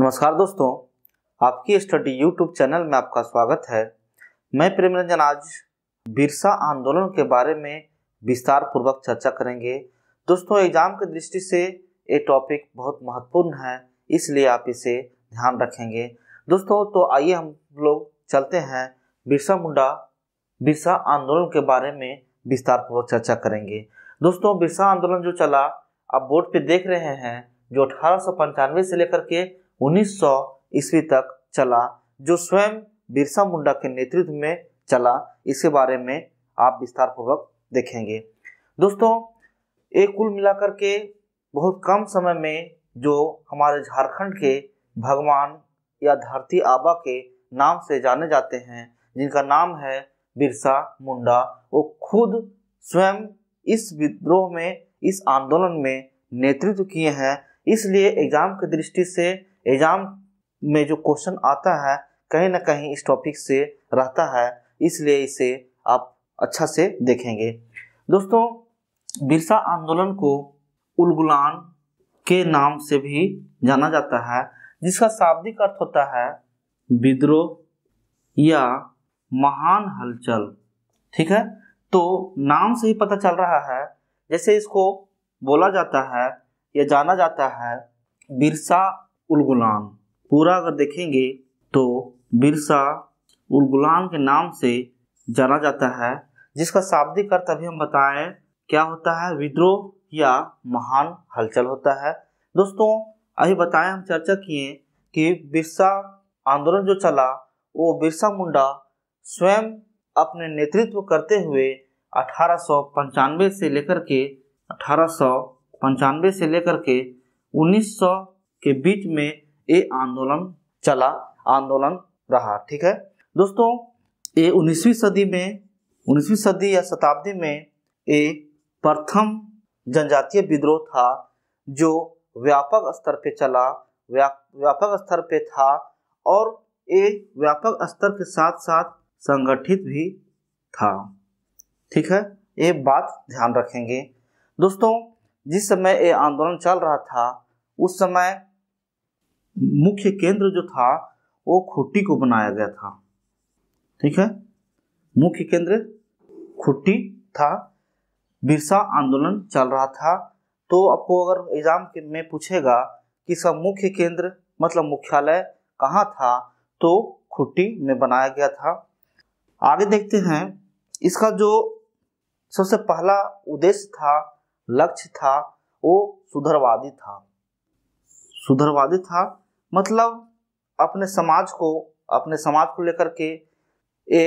नमस्कार दोस्तों आपकी स्टडी यूट्यूब चैनल में आपका स्वागत है मैं प्रेम रंजन आज बिरसा आंदोलन के बारे में विस्तार पूर्वक चर्चा करेंगे दोस्तों एग्जाम की दृष्टि से ये टॉपिक बहुत महत्वपूर्ण है इसलिए आप इसे ध्यान रखेंगे दोस्तों तो आइए हम लोग चलते हैं बिरसा मुंडा बिरसा आंदोलन के बारे में विस्तार पूर्वक चर्चा करेंगे दोस्तों बिरसा आंदोलन जो चला आप बोर्ड पे देख रहे हैं जो अठारह से लेकर के उन्नीस सौ ईस्वी तक चला जो स्वयं बिरसा मुंडा के नेतृत्व में चला इसके बारे में आप विस्तार पूर्वक देखेंगे दोस्तों एक कुल मिलाकर के बहुत कम समय में जो हमारे झारखंड के भगवान या धरती आबा के नाम से जाने जाते हैं जिनका नाम है बिरसा मुंडा वो खुद स्वयं इस विद्रोह में इस आंदोलन में नेतृत्व किए हैं इसलिए एग्जाम की दृष्टि से एग्ज़ाम में जो क्वेश्चन आता है कहीं ना कहीं इस टॉपिक से रहता है इसलिए इसे आप अच्छा से देखेंगे दोस्तों बिरसा आंदोलन को उलगुलान के नाम से भी जाना जाता है जिसका शाब्दिक अर्थ होता है विद्रोह या महान हलचल ठीक है तो नाम से ही पता चल रहा है जैसे इसको बोला जाता है या जाना जाता है बिरसा उल गुलाम पूरा अगर देखेंगे तो बिरसा उल गुलाम के नाम से जाना जाता है जिसका शाब्दिक अर्थ अभी हम बताएं क्या होता है विद्रोह या महान हलचल होता है दोस्तों अभी बताएं हम चर्चा किए कि बिरसा आंदोलन जो चला वो बिरसा मुंडा स्वयं अपने नेतृत्व करते हुए अठारह से लेकर के अठारह से लेकर के 1900 के बीच में ये आंदोलन चला आंदोलन रहा ठीक है दोस्तों ये उन्नीसवीं सदी में उन्नीसवीं सदी या शताब्दी में ये प्रथम जनजातीय विद्रोह था जो व्यापक स्तर पे चला व्यापक स्तर पे था और ये व्यापक स्तर के साथ साथ संगठित भी था ठीक है ये बात ध्यान रखेंगे दोस्तों जिस समय ये आंदोलन चल रहा था उस समय मुख्य केंद्र जो था वो खुट्टी को बनाया गया था ठीक है मुख्य केंद्र खुट्टी था बिरसा आंदोलन चल रहा था तो आपको अगर एग्जाम में पूछेगा कि इसका मुख्य केंद्र मतलब मुख्यालय कहाँ था तो खुट्टी में बनाया गया था आगे देखते हैं इसका जो सबसे पहला उद्देश्य था लक्ष्य था वो सुधरवादी था सुधरवादी था मतलब अपने समाज को अपने समाज को लेकर के ये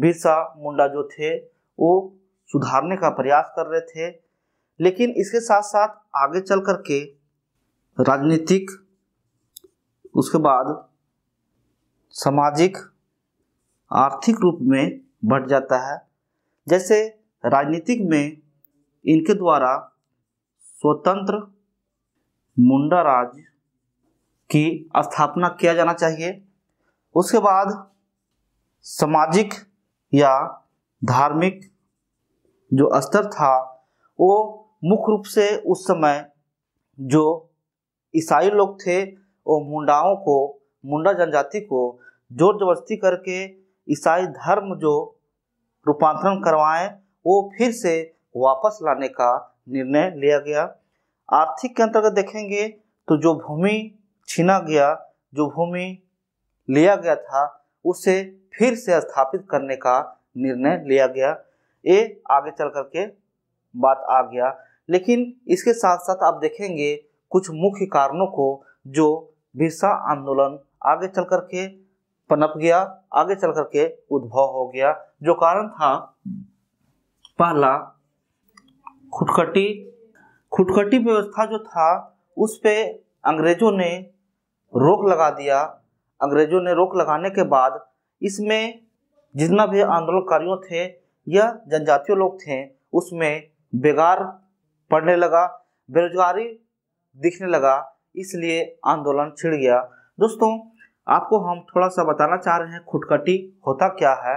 बिरसा मुंडा जो थे वो सुधारने का प्रयास कर रहे थे लेकिन इसके साथ साथ आगे चल कर के राजनीतिक उसके बाद सामाजिक आर्थिक रूप में बढ़ जाता है जैसे राजनीतिक में इनके द्वारा स्वतंत्र मुंडा राज की स्थापना किया जाना चाहिए उसके बाद सामाजिक या धार्मिक जो स्तर था वो मुख्य रूप से उस समय जो ईसाई लोग थे वो मुंडाओं को मुंडा जनजाति को जोर जबरदस्ती करके ईसाई धर्म जो रूपांतरण करवाएं वो फिर से वापस लाने का निर्णय लिया गया आर्थिक के अंतर्गत देखेंगे तो जो भूमि छीना गया जो भूमि लिया गया था उसे फिर से स्थापित करने का निर्णय लिया गया ये आगे चल कर के बात आ गया लेकिन इसके साथ साथ आप देखेंगे कुछ मुख्य कारणों को जो भिसा आंदोलन आगे चल कर के पनप गया आगे चल कर के उद्भव हो गया जो कारण था पहला खुटखटी खुटखटी व्यवस्था जो था उस पे अंग्रेजों ने रोक लगा दिया अंग्रेजों ने रोक लगाने के बाद इसमें जितना भी आंदोलनकारियों थे या जनजातीय लोग थे उसमें बेगार पड़ने लगा बेरोजगारी दिखने लगा इसलिए आंदोलन छिड़ गया दोस्तों आपको हम थोड़ा सा बताना चाह रहे हैं खुटकटी होता क्या है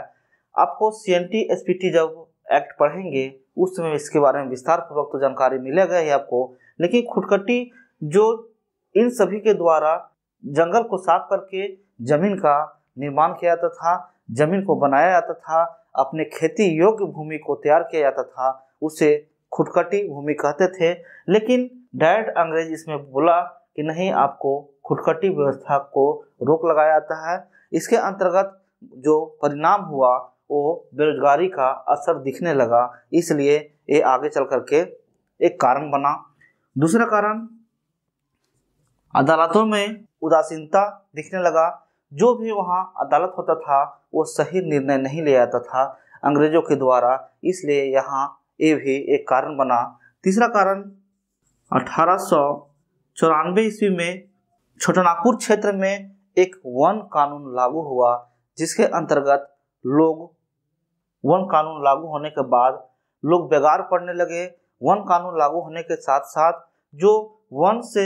आपको C N T S P T जब एक्ट पढ़ेंगे उस समय इसके बारे में विस्तार पूर्वक तो जानकारी मिलेगा ही आपको लेकिन खुटकटी जो इन सभी के द्वारा जंगल को साफ करके जमीन का निर्माण किया जाता था जमीन को बनाया जाता था अपने खेती योग्य भूमि को तैयार किया जाता था उसे खुटकटी भूमि कहते थे लेकिन डायरेक्ट अंग्रेज इसमें बोला कि नहीं आपको खुटकटी व्यवस्था को रोक लगाया जाता है इसके अंतर्गत जो परिणाम हुआ वो बेरोजगारी का असर दिखने लगा इसलिए ये आगे चल करके एक कारण बना दूसरा कारण अदालतों में उदासीनता दिखने लगा जो भी वहाँ अदालत होता था वो सही निर्णय नहीं ले आता था अंग्रेजों के द्वारा इसलिए यहाँ ये भी एक कारण बना तीसरा कारण अठारह सौ चौरानवे ईस्वी में छोटनागपुर क्षेत्र में एक वन कानून लागू हुआ जिसके अंतर्गत लोग वन कानून लागू होने के बाद लोग बेगार पड़ने लगे वन कानून लागू होने के साथ साथ जो वन से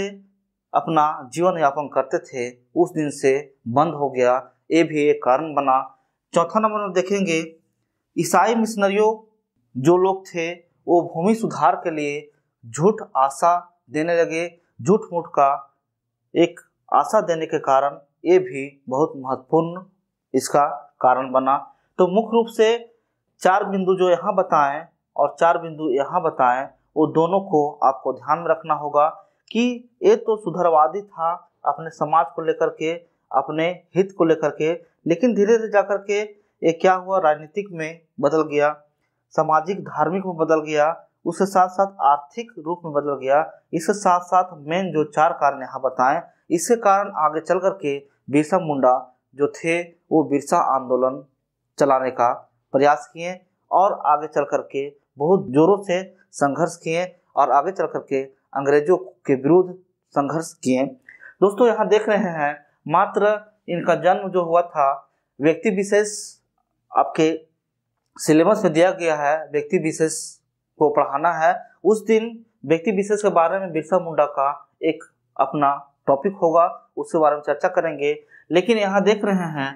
अपना जीवन यापन करते थे उस दिन से बंद हो गया ये भी एक कारण बना चौथा नंबर में देखेंगे ईसाई मिशनरियों जो लोग थे वो भूमि सुधार के लिए झूठ आशा देने लगे झूठ मूठ का एक आशा देने के कारण ये भी बहुत महत्वपूर्ण इसका कारण बना तो मुख्य रूप से चार बिंदु जो यहाँ बताएं और चार बिंदु यहाँ बताएं वो दोनों को आपको ध्यान में रखना होगा कि ये तो सुधरवादी था अपने समाज को लेकर के अपने हित को लेकर के लेकिन धीरे धीरे जाकर के ये क्या हुआ राजनीतिक में बदल गया सामाजिक धार्मिक में बदल गया उसके साथ साथ आर्थिक रूप में बदल गया इसके साथ साथ मेन जो चार कारण यहाँ बताएं इसके कारण आगे चल करके बिरसा मुंडा जो थे वो बिरसा आंदोलन चलाने का प्रयास किए और आगे चल करके बहुत जोरों से संघर्ष किए और आगे चल करके अंग्रेजों के विरुद्ध संघर्ष किए दोस्तों यहाँ देख रहे हैं मात्र इनका जन्म जो हुआ था व्यक्ति विशेष आपके सिलेबस में दिया गया है व्यक्ति विशेष को पढ़ाना है उस दिन व्यक्ति विशेष के बारे में बिरसा मुंडा का एक अपना टॉपिक होगा उसके बारे में चर्चा करेंगे लेकिन यहाँ देख रहे हैं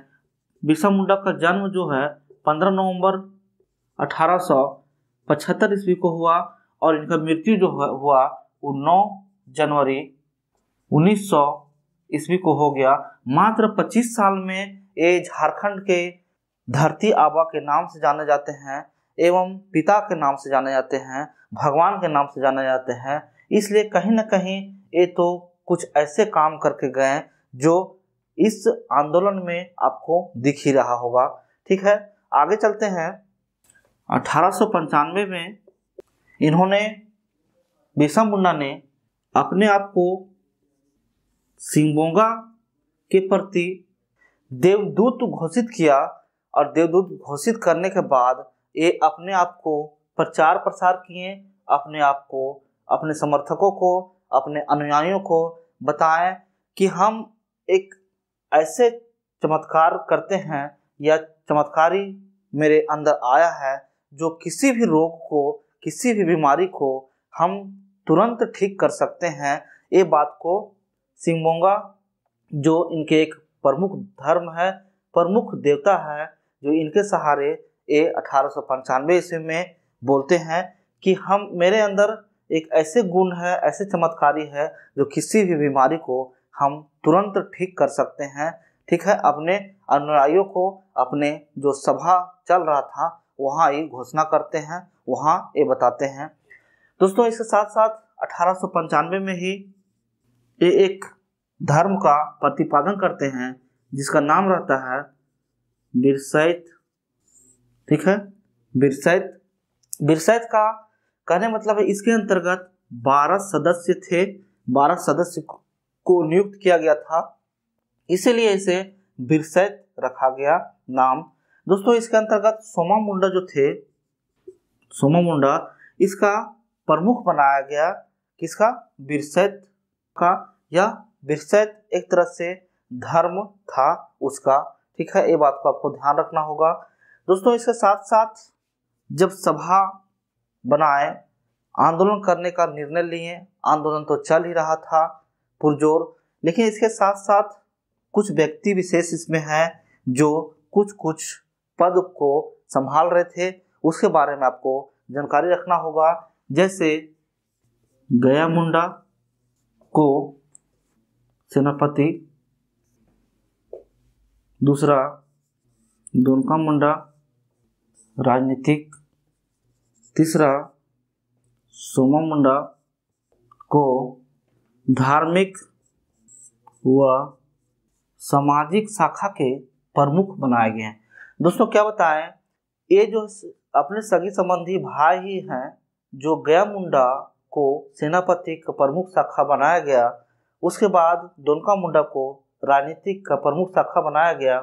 बिरसा मुंडा का जन्म जो है 15 नवंबर 1875 ईस्वी को हुआ और इनका मृत्यु जो हुआ वो 9 जनवरी 1900 ईस्वी को हो गया मात्र 25 साल में ये झारखंड के धरती आबा के नाम से जाने जाते हैं एवं पिता के नाम से जाने जाते हैं भगवान के नाम से जाने जाते हैं इसलिए कहीं ना कहीं ये तो कुछ ऐसे काम करके गए जो इस आंदोलन में आपको दिख ही रहा होगा ठीक है आगे चलते हैं अठारह में इन्होंने बिरसा मुंडा ने अपने आप को सिंगोंगा के प्रति देवदूत घोषित किया और देवदूत घोषित करने के बाद ये अपने आप को प्रचार प्रसार किए अपने आप को अपने समर्थकों को अपने अनुयायियों को बताएं कि हम एक ऐसे चमत्कार करते हैं या चमत्कारी मेरे अंदर आया है जो किसी भी रोग को किसी भी बीमारी को हम तुरंत ठीक कर सकते हैं ये बात को सिंगमोंगा जो इनके एक प्रमुख धर्म है प्रमुख देवता है जो इनके सहारे ये अठारह ईस्वी में बोलते हैं कि हम मेरे अंदर एक ऐसे गुण है ऐसे चमत्कारी है जो किसी भी बीमारी को हम तुरंत ठीक कर सकते हैं ठीक है अपने अनुयायियों को अपने जो सभा चल रहा था वहाँ ये घोषणा करते हैं वहाँ ये बताते हैं दोस्तों इसके साथ साथ अठारह में ही ये एक धर्म का प्रतिपादन करते हैं जिसका नाम रहता है बिरसैत ठीक है बिरसैत बिरसैत का कहने मतलब है इसके अंतर्गत 12 सदस्य थे 12 सदस्य को नियुक्त किया गया था इसीलिए इसे बिरसैत रखा गया नाम दोस्तों इसके अंतर्गत सोमा मुंडा जो थे सोमा मुंडा इसका प्रमुख बनाया गया किसका बिरसैत का यह बिरसैत एक तरह से धर्म था उसका ठीक है ये बात को आपको ध्यान रखना होगा दोस्तों इसके साथ साथ जब सभा बनाए आंदोलन करने का निर्णय लिए आंदोलन तो चल ही रहा था पुरजोर लेकिन इसके साथ साथ कुछ व्यक्ति विशेष इसमें हैं जो कुछ कुछ पद को संभाल रहे थे उसके बारे में आपको जानकारी रखना होगा जैसे गया मुंडा को सेनापति दूसरा दुनका मुंडा राजनीतिक तीसरा सोमा मुंडा को धार्मिक व सामाजिक शाखा के प्रमुख बनाए गए हैं दोस्तों क्या बताएं ये जो अपने सगी संबंधी भाई ही हैं जो गया मुंडा को सेनापति का प्रमुख शाखा बनाया गया उसके बाद दोनका मुंडा को राजनीतिक का प्रमुख शाखा बनाया गया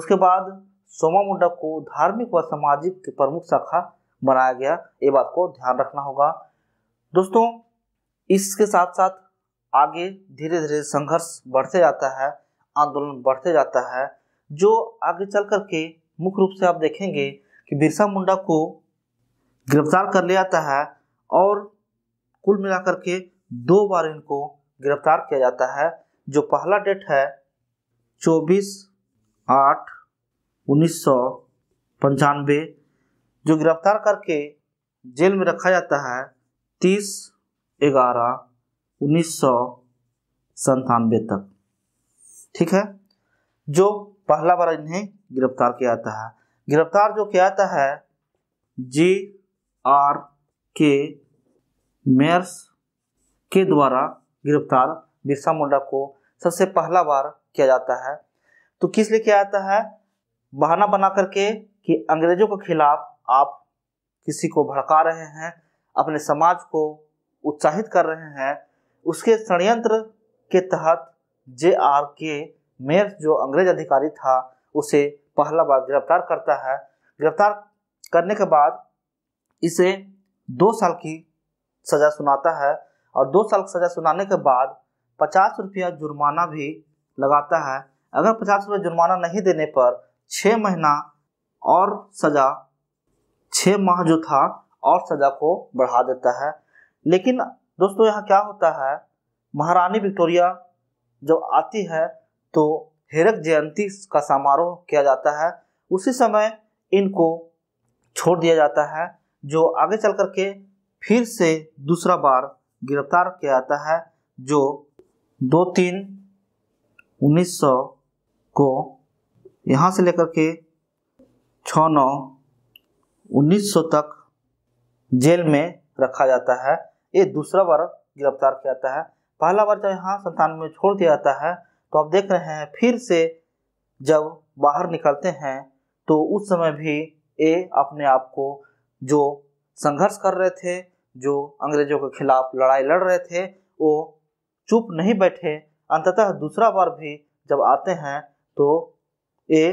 उसके बाद सोमा मुंडा को धार्मिक व सामाजिक प्रमुख शाखा बनाया गया ये बात को ध्यान रखना होगा दोस्तों इसके साथ साथ आगे धीरे धीरे संघर्ष बढ़ते जाता है आंदोलन बढ़ते जाता है जो आगे चल करके मुख्य रूप से आप देखेंगे कि बिरसा मुंडा को गिरफ्तार कर लिया जाता है और कुल मिलाकर के दो बार इनको गिरफ्तार किया जाता है जो पहला डेट है 24 आठ उन्नीस सौ पंचानवे जो गिरफ्तार करके जेल में रखा जाता है 30 ग्यारह उन्नीस सौ संतानवे तक ठीक है जो पहला बार इन्हें गिरफ्तार किया जाता है गिरफ्तार जो किया जाता है जी आर के मेयर्स के द्वारा गिरफ्तार बिरसा मुंडा को सबसे पहला बार किया जाता है तो किस लिए किया जाता है बहाना बना करके कि अंग्रेजों के खिलाफ आप किसी को भड़का रहे हैं अपने समाज को उत्साहित कर रहे हैं उसके षडयंत्र के तहत जे आर के मेयर जो अंग्रेज अधिकारी था उसे पहला बार गिरफ्तार करता है गिरफ्तार करने के बाद इसे दो साल की सज़ा सुनाता है और दो साल की सज़ा सुनाने के बाद पचास रुपया जुर्माना भी लगाता है अगर पचास रुपया जुर्माना नहीं देने पर छः महीना और सज़ा छः माह जो था और सज़ा को बढ़ा देता है लेकिन दोस्तों यहाँ क्या होता है महारानी विक्टोरिया जब आती है तो हेरक जयंती का समारोह किया जाता है उसी समय इनको छोड़ दिया जाता है जो आगे चल करके फिर से दूसरा बार गिरफ्तार किया जाता है जो दो तीन उन्नीस सौ को यहाँ से लेकर के छ नौ उन्नीस सौ तक जेल में रखा जाता है ये दूसरा बार गिरफ्तार किया जाता है पहला बार जब यहाँ संतान में छोड़ दिया जाता है तो आप देख रहे हैं फिर से जब बाहर निकलते हैं तो उस समय भी ये अपने आप को जो संघर्ष कर रहे थे जो अंग्रेजों के खिलाफ लड़ाई लड़ रहे थे वो चुप नहीं बैठे अंततः दूसरा बार भी जब आते हैं तो ये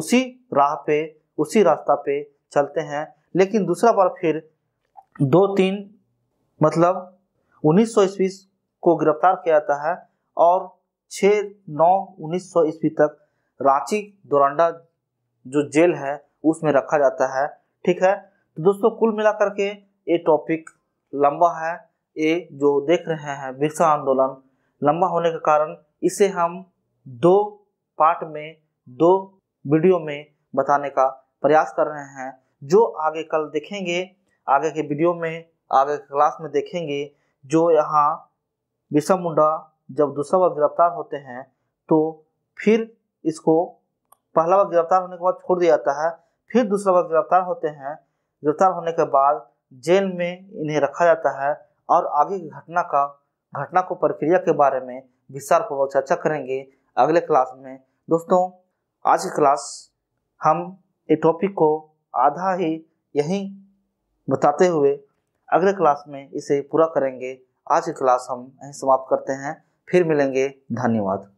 उसी राह पे उसी रास्ता पे चलते हैं लेकिन दूसरा बार फिर दो तीन मतलब उन्नीस सौ ईस्वी को गिरफ्तार किया जाता है और छः नौ उन्नीस सौ ईस्वी तक रांची दोरंडा जो जेल है उसमें रखा जाता है ठीक है तो दोस्तों कुल मिलाकर के ये टॉपिक लंबा है ये जो देख रहे हैं बिरसा आंदोलन लंबा होने के कारण इसे हम दो पार्ट में दो वीडियो में बताने का प्रयास कर रहे हैं जो आगे कल देखेंगे आगे के वीडियो में आगे के क्लास में देखेंगे जो यहाँ बिरसा मुंडा जब दूसरा बार गिरफ्तार होते हैं तो फिर इसको पहला बार गिरफ्तार होने के बाद छोड़ दिया जाता है फिर दूसरा बार गिरफ्तार होते हैं गिरफ्तार होने के बाद जेल में इन्हें रखा जाता है और आगे की घटना का घटना को प्रक्रिया के बारे में विस्तार पूर्वक चर्चा करेंगे अगले क्लास में दोस्तों आज की क्लास हम ये टॉपिक को आधा ही यहीं बताते हुए अगले क्लास में इसे पूरा करेंगे आज की क्लास हम यहीं समाप्त करते हैं फिर मिलेंगे धन्यवाद